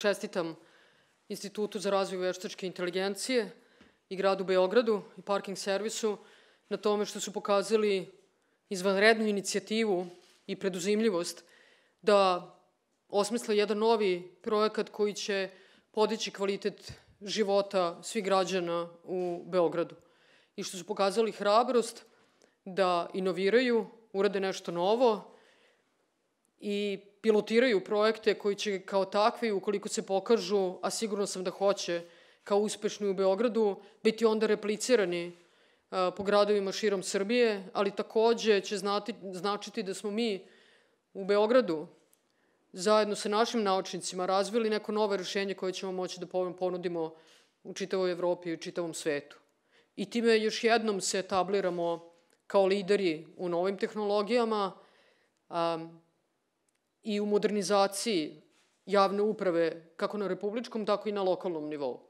Čestitam Institutu za razvoj veštačke inteligencije i gradu Beogradu i parking servisu na tome što su pokazali izvanrednu inicijativu i preduzimljivost da osmisle jedan novi projekat koji će podići kvalitet života svih građana u Beogradu. I što su pokazali hrabrost da inoviraju, urade nešto novo i pilotiraju projekte koji će kao takvi, ukoliko se pokažu, a sigurno sam da hoće, kao uspešni u Beogradu, biti onda replicirani a, e, po gradovima širom Srbije, ali takođe će znati, značiti da smo mi u Beogradu zajedno sa našim naučnicima razvili neko novo rešenje koje ćemo moći da ponudimo u čitavoj Evropi i u čitavom svetu. I time još jednom se etabliramo kao lideri u novim tehnologijama, a, i u modernizaciji javne uprave kako na republičkom, tako i na lokalnom nivou.